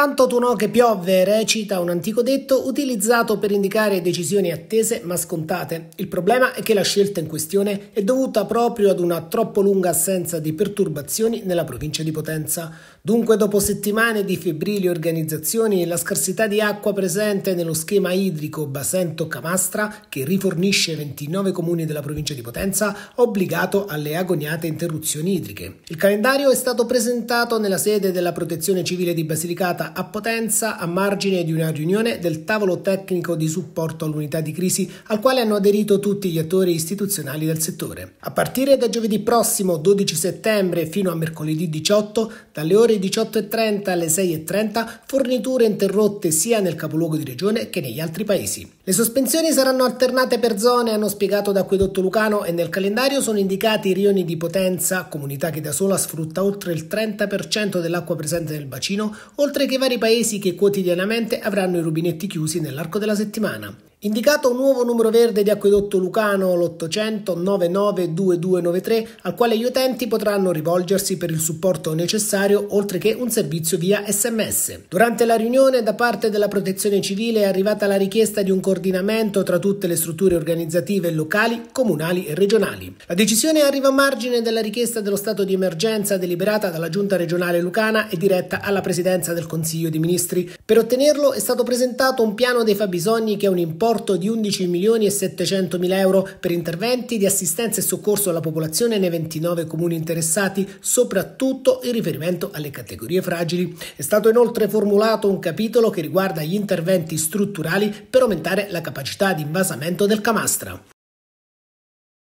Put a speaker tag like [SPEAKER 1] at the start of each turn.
[SPEAKER 1] Tanto tu no che piove recita un antico detto utilizzato per indicare decisioni attese ma scontate. Il problema è che la scelta in questione è dovuta proprio ad una troppo lunga assenza di perturbazioni nella provincia di Potenza. Dunque dopo settimane di febbrili organizzazioni e la scarsità di acqua presente nello schema idrico Basento-Camastra che rifornisce 29 comuni della provincia di Potenza ha obbligato alle agoniate interruzioni idriche. Il calendario è stato presentato nella sede della Protezione Civile di Basilicata a Potenza a margine di una riunione del tavolo tecnico di supporto all'unità di crisi al quale hanno aderito tutti gli attori istituzionali del settore. A partire da giovedì prossimo 12 settembre fino a mercoledì 18, dalle ore 18.30 alle 6.30, forniture interrotte sia nel capoluogo di regione che negli altri paesi. Le sospensioni saranno alternate per zone, hanno spiegato da Acquedotto Lucano e nel calendario sono indicati i rioni di Potenza, comunità che da sola sfrutta oltre il 30% dell'acqua presente nel bacino, oltre che vari paesi che quotidianamente avranno i rubinetti chiusi nell'arco della settimana. Indicato un nuovo numero verde di acquedotto Lucano l'800 992293 al quale gli utenti potranno rivolgersi per il supporto necessario oltre che un servizio via sms. Durante la riunione da parte della protezione civile è arrivata la richiesta di un coordinamento tra tutte le strutture organizzative locali, comunali e regionali. La decisione arriva a margine della richiesta dello stato di emergenza deliberata dalla giunta regionale lucana e diretta alla presidenza del Consiglio dei Ministri. Per ottenerlo è stato presentato un piano dei fabbisogni che è un importo importo di 11 milioni e 700 mila euro per interventi di assistenza e soccorso alla popolazione nei 29 comuni interessati, soprattutto in riferimento alle categorie fragili. È stato inoltre formulato un capitolo che riguarda gli interventi strutturali per aumentare la capacità di invasamento del Camastra.